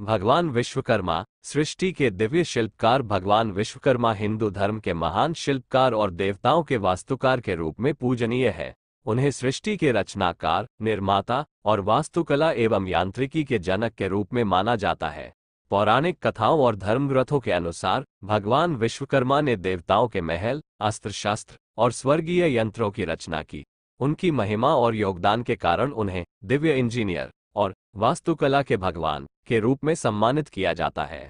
भगवान विश्वकर्मा सृष्टि के दिव्य शिल्पकार भगवान विश्वकर्मा हिंदू धर्म के महान शिल्पकार और देवताओं के वास्तुकार के रूप में पूजनीय है उन्हें सृष्टि के रचनाकार निर्माता और वास्तुकला एवं यांत्रिकी के जनक के रूप में माना जाता है पौराणिक कथाओं और धर्मग्रंथों के अनुसार भगवान विश्वकर्मा ने देवताओं के महल अस्त्र शस्त्र और स्वर्गीय यंत्रों की रचना की उनकी महिमा और योगदान के कारण उन्हें दिव्य इंजीनियर और वास्तुकला के भगवान के रूप में सम्मानित किया जाता है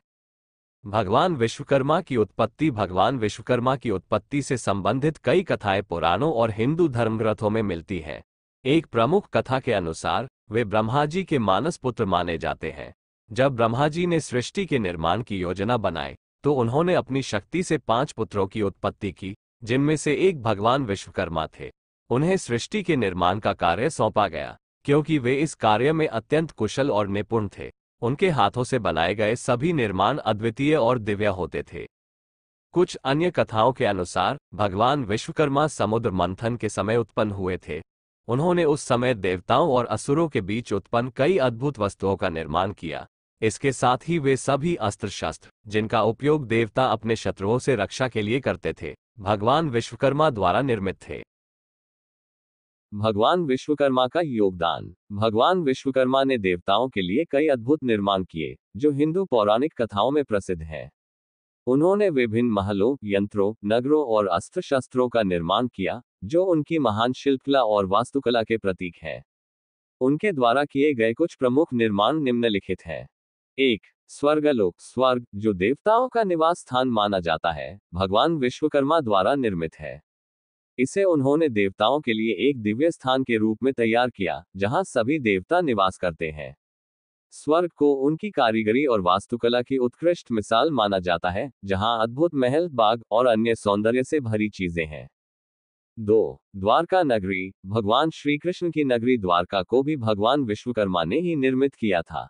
भगवान विश्वकर्मा की उत्पत्ति भगवान विश्वकर्मा की उत्पत्ति से संबंधित कई कथाएं पुराणों और हिंदू धर्म ग्रंथों में मिलती हैं एक प्रमुख कथा के अनुसार वे ब्रह्मा जी के मानस पुत्र माने जाते हैं जब ब्रह्मा जी ने सृष्टि के निर्माण की योजना बनाई तो उन्होंने अपनी शक्ति से पांच पुत्रों की उत्पत्ति की जिनमें से एक भगवान विश्वकर्मा थे उन्हें सृष्टि के निर्माण का कार्य सौंपा गया क्योंकि वे इस कार्य में अत्यंत कुशल और निपुण थे उनके हाथों से बनाए गए सभी निर्माण अद्वितीय और दिव्य होते थे कुछ अन्य कथाओं के अनुसार भगवान विश्वकर्मा समुद्र मंथन के समय उत्पन्न हुए थे उन्होंने उस समय देवताओं और असुरों के बीच उत्पन्न कई अद्भुत वस्तुओं का निर्माण किया इसके साथ ही वे सभी अस्त्र शस्त्र जिनका उपयोग देवता अपने शत्रुओं से रक्षा के लिए करते थे भगवान विश्वकर्मा द्वारा निर्मित थे भगवान विश्वकर्मा का योगदान भगवान विश्वकर्मा ने देवताओं के लिए कई अद्भुत निर्माण किए जो हिंदू पौराणिक कथाओं में प्रसिद्ध हैं उन्होंने विभिन्न महलों यंत्रों नगरों और अस्त्र शस्त्रों का निर्माण किया जो उनकी महान शिल्पकला और वास्तुकला के प्रतीक है उनके द्वारा किए गए कुछ प्रमुख निर्माण निम्नलिखित हैं एक स्वर्गलोक स्वर्ग जो देवताओं का निवास स्थान माना जाता है भगवान विश्वकर्मा द्वारा निर्मित है इसे उन्होंने देवताओं के लिए एक दिव्य स्थान के रूप में तैयार किया जहां सभी देवता निवास करते हैं स्वर्ग को उनकी कारीगरी और वास्तुकला की उत्कृष्ट मिसाल माना जाता है जहां अद्भुत महल बाग और अन्य सौंदर्य से भरी चीजें हैं दो द्वारका नगरी भगवान श्री कृष्ण की नगरी द्वारका को भी भगवान विश्वकर्मा ने ही निर्मित किया था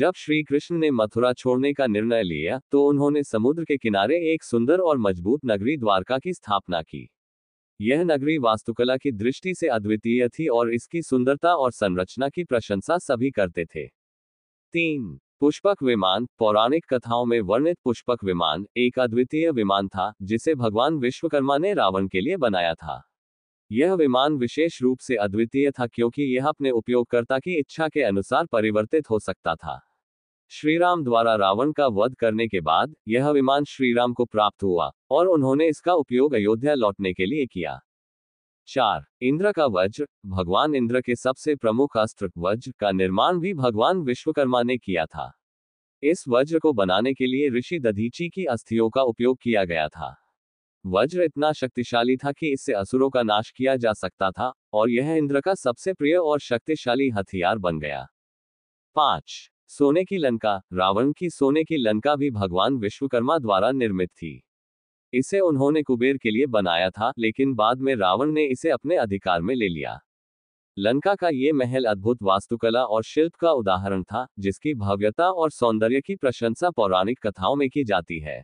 जब श्री कृष्ण ने मथुरा छोड़ने का निर्णय लिया तो उन्होंने समुद्र के किनारे एक सुंदर और मजबूत नगरी द्वारका की स्थापना की यह नगरी वास्तुकला की दृष्टि से अद्वितीय थी और इसकी सुंदरता और संरचना की प्रशंसा सभी करते थे तीन पुष्पक विमान पौराणिक कथाओं में वर्णित पुष्पक विमान एक अद्वितीय विमान था जिसे भगवान विश्वकर्मा ने रावण के लिए बनाया था यह विमान विशेष रूप से अद्वितीय था क्योंकि यह अपने उपयोगकर्ता की इच्छा के अनुसार परिवर्तित हो सकता था श्रीराम द्वारा रावण का वध करने के बाद यह विमान श्रीराम को प्राप्त हुआ और उन्होंने इसका उपयोग अयोध्या लौटने के लिए किया चार इंद्र का वज्र भगवान इंद्र के सबसे प्रमुख अस्त्र वज्र का निर्माण भी भगवान विश्वकर्मा ने किया था इस वज्र को बनाने के लिए ऋषि दधीची की अस्थियों का उपयोग किया गया था वज्र इतना शक्तिशाली था कि इससे असुरों का नाश किया जा सकता था और यह इंद्र का सबसे प्रिय और शक्तिशाली हथियार बन गया पांच सोने की लंका रावण की सोने की लंका भी भगवान विश्वकर्मा द्वारा निर्मित थी इसे उन्होंने कुबेर के लिए बनाया था लेकिन बाद में रावण ने इसे अपने अधिकार में ले लिया लंका का ये महल अद्भुत वास्तुकला और शिल्प का उदाहरण था जिसकी भव्यता और सौंदर्य की प्रशंसा पौराणिक कथाओं में की जाती है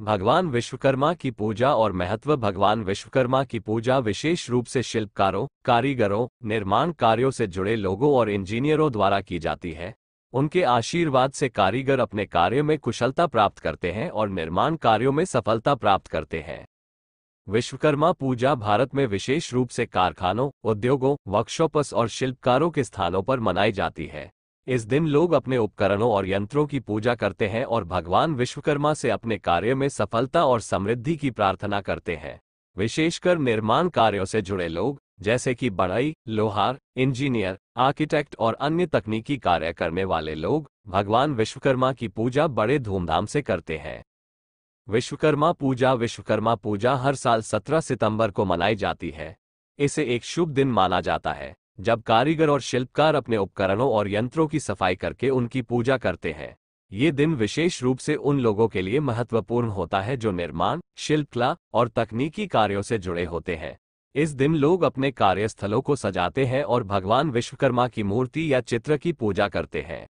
भगवान विश्वकर्मा की पूजा और महत्व भगवान विश्वकर्मा की पूजा विशेष रूप से शिल्पकारों कारीगरों निर्माण कार्यों से जुड़े लोगों और इंजीनियरों द्वारा की जाती है उनके आशीर्वाद से कारीगर अपने कार्यों में कुशलता प्राप्त करते हैं और निर्माण कार्यों में सफलता प्राप्त करते हैं विश्वकर्मा पूजा भारत में विशेष रूप से कारखानों उद्योगों वर्कशॉप्स और शिल्पकारों के स्थानों पर मनाई जाती है इस दिन लोग अपने उपकरणों और यंत्रों की पूजा करते हैं और भगवान विश्वकर्मा से अपने कार्य में सफलता और समृद्धि की प्रार्थना करते हैं विशेषकर निर्माण कार्यों से जुड़े लोग जैसे कि बढ़ई लोहार इंजीनियर आर्किटेक्ट और अन्य तकनीकी कार्य करने वाले लोग भगवान विश्वकर्मा की पूजा बड़े धूमधाम से करते हैं विश्वकर्मा पूजा विश्वकर्मा पूजा हर साल 17 सितंबर को मनाई जाती है इसे एक शुभ दिन माना जाता है जब कारीगर और शिल्पकार अपने उपकरणों और यंत्रों की सफाई करके उनकी पूजा करते हैं ये दिन विशेष रूप से उन लोगों के लिए महत्वपूर्ण होता है जो निर्माण शिल्पकला और तकनीकी कार्यों से जुड़े होते हैं इस दिन लोग अपने कार्यस्थलों को सजाते हैं और भगवान विश्वकर्मा की मूर्ति या चित्र की पूजा करते हैं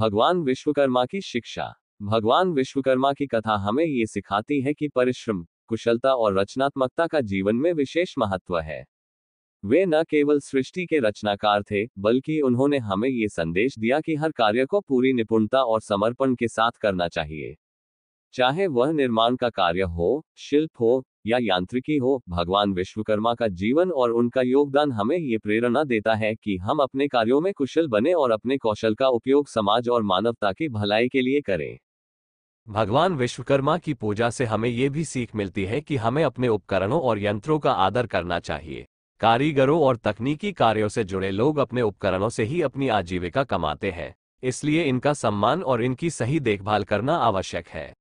भगवान विश्वकर्मा की शिक्षा भगवान विश्वकर्मा की कथा हमें ये सिखाती है कि परिश्रम कुशलता और रचनात्मकता का जीवन में विशेष महत्व है वे न केवल सृष्टि के रचनाकार थे बल्कि उन्होंने हमें ये संदेश दिया कि हर कार्य को पूरी निपुणता और समर्पण के साथ करना चाहिए चाहे वह निर्माण का कार्य हो शिल्प हो या यांत्रिकी हो भगवान विश्वकर्मा का जीवन और उनका योगदान हमें ये प्रेरणा देता है कि हम अपने कार्यों में कुशल बने और अपने कौशल का उपयोग समाज और मानवता की भलाई के लिए करें भगवान विश्वकर्मा की पूजा से हमें ये भी सीख मिलती है कि हमें अपने उपकरणों और यंत्रों का आदर करना चाहिए कारीगरों और तकनीकी कार्यों से जुड़े लोग अपने उपकरणों से ही अपनी आजीविका कमाते हैं इसलिए इनका सम्मान और इनकी सही देखभाल करना आवश्यक है